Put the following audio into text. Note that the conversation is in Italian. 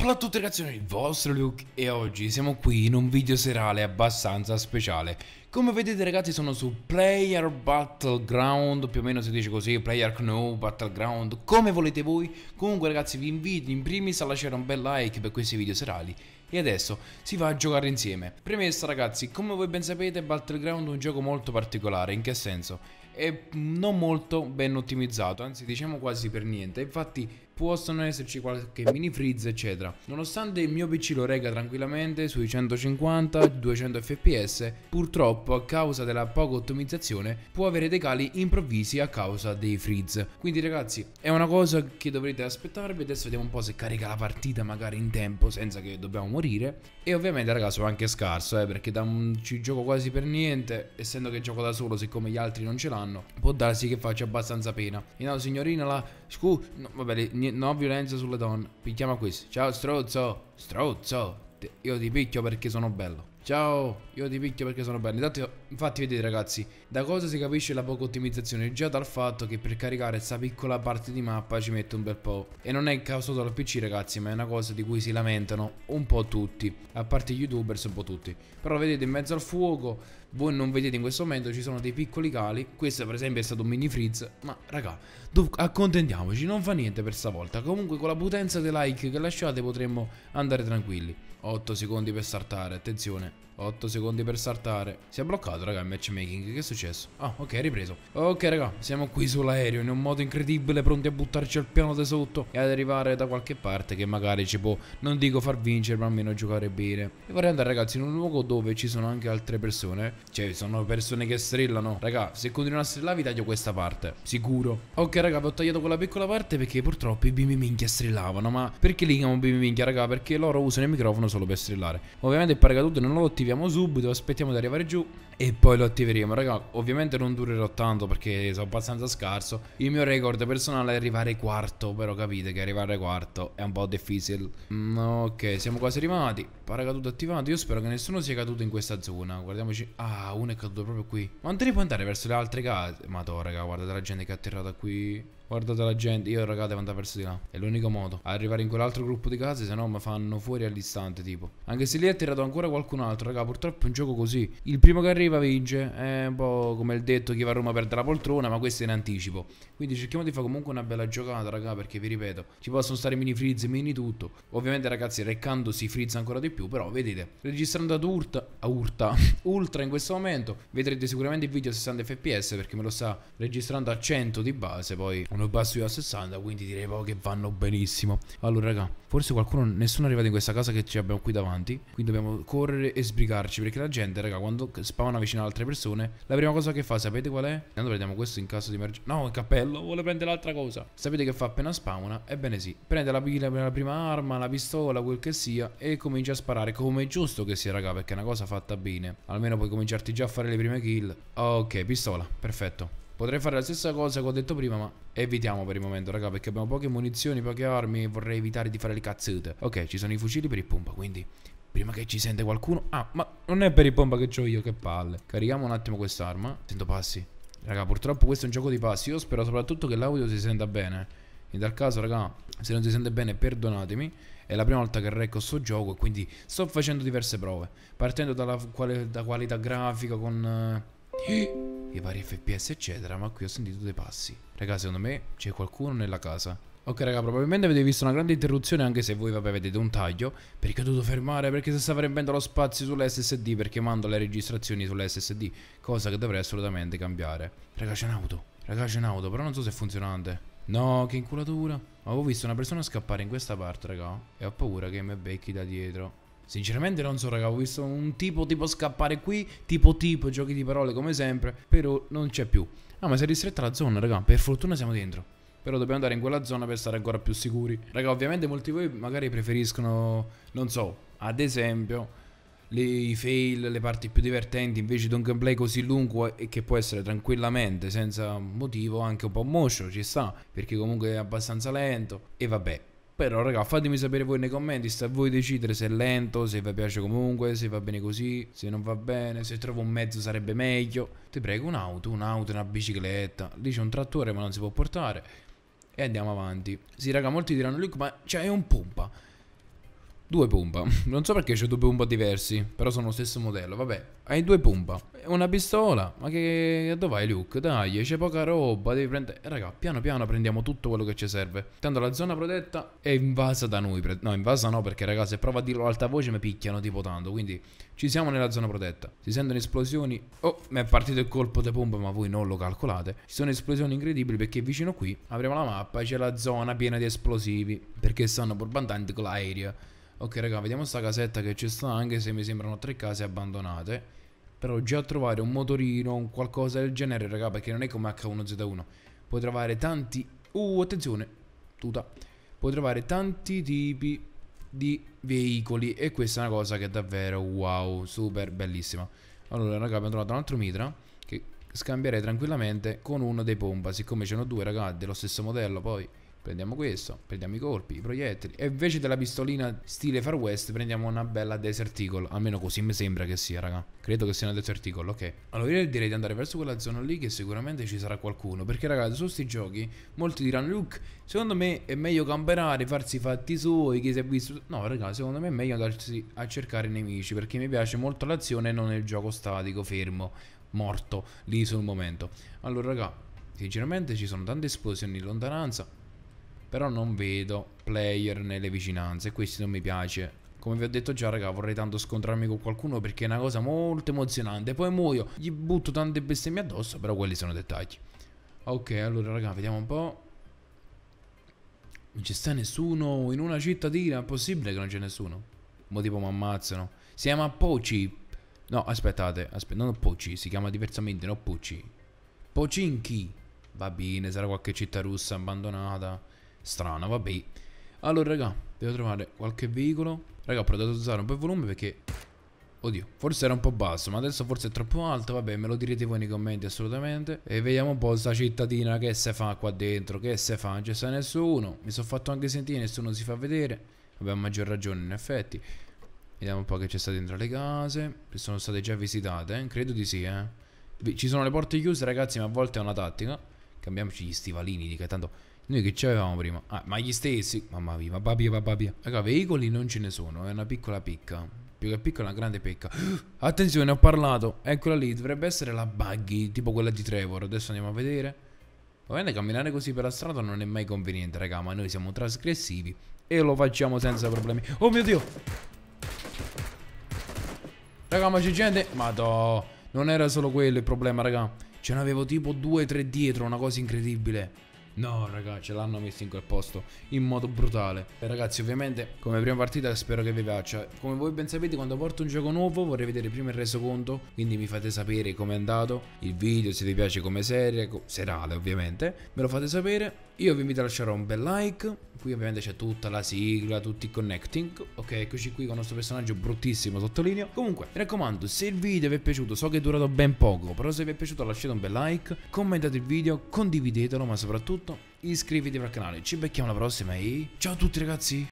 Ciao a tutti ragazzi, il vostro Luke e oggi siamo qui in un video serale abbastanza speciale come vedete ragazzi sono su Player Battleground, più o meno si dice così, Player No Battleground, come volete voi. Comunque ragazzi vi invito in primis a lasciare un bel like per questi video serali e adesso si va a giocare insieme. Premessa ragazzi, come voi ben sapete Battleground è un gioco molto particolare, in che senso? È non molto ben ottimizzato, anzi diciamo quasi per niente, infatti possono esserci qualche mini freeze eccetera. Nonostante il mio PC lo regga tranquillamente sui 150-200 fps, purtroppo purtroppo a causa della poca ottimizzazione può avere dei cali improvvisi a causa dei freeze. Quindi ragazzi è una cosa che dovrete aspettarvi, adesso vediamo un po' se carica la partita magari in tempo senza che dobbiamo morire. E ovviamente ragazzi sono anche scarso eh, perché da un, ci gioco quasi per niente, essendo che gioco da solo siccome gli altri non ce l'hanno, può darsi che faccia abbastanza pena. E no signorina la... Scu... No, vabbè, no violenza sulle donne, pigliamo questo. Ciao strozzo, strozzo, io ti picchio perché sono bello. Ciao, io ti picchio perché sono bello. Intanto, infatti, vedete ragazzi, da cosa si capisce la poca ottimizzazione? Già dal fatto che per caricare questa piccola parte di mappa ci mette un bel po'. E non è causato dal PC ragazzi, ma è una cosa di cui si lamentano un po' tutti. A parte gli youtubers, un po' tutti. Però vedete, in mezzo al fuoco, voi non vedete in questo momento ci sono dei piccoli cali questo per esempio è stato un mini freeze ma raga accontentiamoci non fa niente per stavolta comunque con la potenza dei like che lasciate potremmo andare tranquilli 8 secondi per startare attenzione 8 secondi per saltare. Si è bloccato, raga, il matchmaking. Che è successo? Ah, ok, ripreso. Ok, raga, siamo qui sull'aereo in un modo incredibile, pronti a buttarci al piano di sotto e ad arrivare da qualche parte che magari ci può, non dico far vincere, ma almeno giocare bene. E vorrei andare, ragazzi, in un luogo dove ci sono anche altre persone. Cioè, sono persone che strillano. Raga, se continuano a strillare vi taglio questa parte, sicuro. Ok, raga, vi ho tagliato quella piccola parte perché purtroppo i bimbi minchia strillavano. Ma perché li chiamo bimbi minchia, raga? Perché loro usano il microfono solo per strillare. Ovviamente il paracadute non lo attivo Schiviamo subito, aspettiamo di arrivare giù e poi lo attiveremo. Raga, ovviamente non durerò tanto perché sono abbastanza scarso. Il mio record personale è arrivare quarto, però capite che arrivare quarto è un po' difficile. Mm, ok, siamo quasi arrivati. Paracaduto attivato. Io spero che nessuno sia caduto in questa zona. Guardiamoci. Ah, uno è caduto proprio qui. Ma non te ne puoi andare verso le altre case. Madonna, raga, guardate la gente che è atterrata qui. Guardate la gente. Io, raga, devo andare verso di là. È l'unico modo. Arrivare in quell'altro gruppo di case, se no mi fanno fuori all'istante, tipo. Anche se lì è atterrato ancora qualcun altro, raga. Purtroppo è un gioco così. Il primo che arriva arriva vince, è eh, un po' come il detto chi va a Roma perde la poltrona, ma questo è in anticipo. Quindi cerchiamo di fare comunque una bella giocata, raga, perché vi ripeto, ci possono stare mini frizz, mini tutto. Ovviamente ragazzi, reccando si frizza ancora di più, però vedete, registrando ad urta, a urta, ultra in questo momento, vedrete sicuramente il video a 60 fps perché me lo sta registrando a 100 di base, poi lo basso io a 60, quindi direi che vanno benissimo. Allora raga, forse qualcuno, nessuno è arrivato in questa casa che ci abbiamo qui davanti, quindi dobbiamo correre e sbrigarci perché la gente, raga, quando spawna mano vicino ad altre persone. La prima cosa che fa, sapete qual è? Intanto prendiamo questo in caso di emergenza. No, il cappello, vuole prendere l'altra cosa. Sapete che fa appena spawna? Ebbene sì, prende la, la prima arma, la pistola, quel che sia, e comincia a sparare come è giusto che sia, raga, perché è una cosa fatta bene. Almeno puoi cominciarti già a fare le prime kill. Ok, pistola, perfetto. Potrei fare la stessa cosa che ho detto prima, ma evitiamo per il momento, raga, perché abbiamo poche munizioni, poche armi e vorrei evitare di fare le cazzute. Ok, ci sono i fucili per il pompa, quindi Prima che ci sente qualcuno Ah ma non è per il bomba che ho io Che palle Carichiamo un attimo quest'arma Sento passi Raga purtroppo questo è un gioco di passi Io spero soprattutto che l'audio si senta bene in tal caso, raga, se non si sente bene, perdonatemi. È la prima volta che recco sto gioco e quindi sto facendo diverse prove. Partendo dalla quali da qualità grafica con eh, i vari FPS, eccetera. Ma qui ho sentito dei passi. Raga, secondo me c'è qualcuno nella casa. Ok raga, probabilmente avete visto una grande interruzione anche se voi vabbè vedete un taglio perché ho dovuto fermare perché si stava riempendo lo spazio sull'SSD perché mando le registrazioni sull'SSD cosa che dovrei assolutamente cambiare. Raga c'è un'auto, raga c'è un'auto però non so se è funzionante. No, che inculatura. Avevo visto una persona scappare in questa parte raga e ho paura che mi becchi da dietro. Sinceramente non so raga, ho visto un tipo tipo scappare qui, tipo tipo, giochi di parole come sempre, però non c'è più. Ah ma si è ristretta la zona raga, per fortuna siamo dentro. Però dobbiamo andare in quella zona per stare ancora più sicuri. Raga, ovviamente molti di voi magari preferiscono, non so, ad esempio i fail, le parti più divertenti invece di un gameplay così lungo e che può essere tranquillamente senza motivo anche un po' moscio ci sta perché comunque è abbastanza lento e vabbè però raga fatemi sapere voi nei commenti sta a voi decidere se è lento se vi piace comunque se va bene così se non va bene se trovo un mezzo sarebbe meglio ti prego un'auto un'auto una bicicletta lì c'è un trattore ma non si può portare e andiamo avanti. Sì, raga, molti diranno Luke, ma cioè, un pompa. Due pompa. Non so perché c'è due pompa diversi, però sono lo stesso modello. Vabbè, hai due pompa. Una pistola. Ma che dov'hai Luke? Dai, c'è poca roba, devi prendere... Eh, raga, piano piano prendiamo tutto quello che ci serve. Tanto la zona protetta è invasa da noi. No, invasa no, perché ragazzi, se provo a dirlo ad alta voce mi picchiano tipo tanto. Quindi ci siamo nella zona protetta. Si sentono esplosioni. Oh, mi è partito il colpo di pompa, ma voi non lo calcolate. Ci sono esplosioni incredibili perché vicino qui avremo la mappa, c'è la zona piena di esplosivi. Perché stanno bombardando con l'aereo. Ok raga vediamo sta casetta che ci sta anche se mi sembrano tre case abbandonate Però già trovare un motorino, un qualcosa del genere raga perché non è come H1Z1 Puoi trovare tanti... Uh attenzione, tuta Puoi trovare tanti tipi di veicoli e questa è una cosa che è davvero wow, super bellissima Allora raga abbiamo trovato un altro mitra che scambierei tranquillamente con uno dei pompa Siccome ce ne n'ho due raga dello stesso modello poi Prendiamo questo, prendiamo i colpi, i proiettili E invece della pistolina stile Far West prendiamo una bella Desert Eagle Almeno così mi sembra che sia, raga Credo che sia una Desert Eagle, ok Allora io direi di andare verso quella zona lì che sicuramente ci sarà qualcuno Perché raga, su questi giochi molti diranno Luke, secondo me è meglio camperare, farsi i fatti suoi, chi si è visto No raga, secondo me è meglio andarsi a cercare nemici Perché mi piace molto l'azione e non il gioco statico, fermo morto lì sul momento allora raga sinceramente ci sono tante esplosioni in lontananza però non vedo player nelle vicinanze. E questo non mi piace. Come vi ho detto già, raga, vorrei tanto scontrarmi con qualcuno perché è una cosa molto emozionante. Poi muoio, gli butto tante bestemmie addosso, però quelli sono dettagli. Ok, allora, raga, vediamo un po'. Non ci sta nessuno in una cittadina. È possibile che non c'è nessuno? Mo tipo mi ammazzano. Si chiama Pochi No, aspettate, aspettate, non Poci, si chiama diversamente, non Pochi Pocinchi. Va bene, sarà qualche città russa abbandonata strana, vabbè. Allora, raga, devo trovare qualche veicolo. Raga, ho provato ad usare un po' il volume perché... Oddio, forse era un po' basso, ma adesso forse è troppo alto. Vabbè, me lo direte voi nei commenti assolutamente. E vediamo un po' sta cittadina che se fa qua dentro, che se fa. Non c'è nessuno. Mi sono fatto anche sentire, nessuno si fa vedere. Vabbè, a maggior ragione, in effetti. Vediamo un po' che c'è sta dentro le case. Che sono state già visitate, eh? Credo di sì, eh. Ci sono le porte chiuse, ragazzi, ma a volte è una tattica cambiamoci gli stivalini, dica tanto noi che c'avevamo prima? Ah, ma gli stessi, mamma mia, papà mia, papà mia. Raga, veicoli non ce ne sono, è una piccola picca. Più che piccola, è una grande pecca. Attenzione, ho parlato. Eccola lì, dovrebbe essere la buggy, tipo quella di Trevor. Adesso andiamo a vedere. Ovviamente camminare così per la strada non è mai conveniente, raga, ma noi siamo trasgressivi e lo facciamo senza problemi. Oh mio Dio! Raga, ma c'è gente? Madò, non era solo quello il problema, raga. Ce n'avevo tipo 2-3 dietro, una cosa incredibile. No, raga, ce l'hanno messo in quel posto in modo brutale. E ragazzi, ovviamente, come prima partita spero che vi piaccia. Come voi ben sapete, quando porto un gioco nuovo vorrei vedere prima il resoconto, quindi mi fate sapere com'è andato il video, se vi piace come serie, serale ovviamente. Me lo fate sapere io vi invito a lasciare un bel like, qui ovviamente c'è tutta la sigla, tutti i connecting, ok, eccoci qui con il nostro personaggio bruttissimo, sottolineo. Comunque, mi raccomando, se il video vi è piaciuto, so che è durato ben poco, però se vi è piaciuto lasciate un bel like, commentate il video, condividetelo, ma soprattutto iscrivetevi al canale. Ci becchiamo alla prossima e ciao a tutti ragazzi!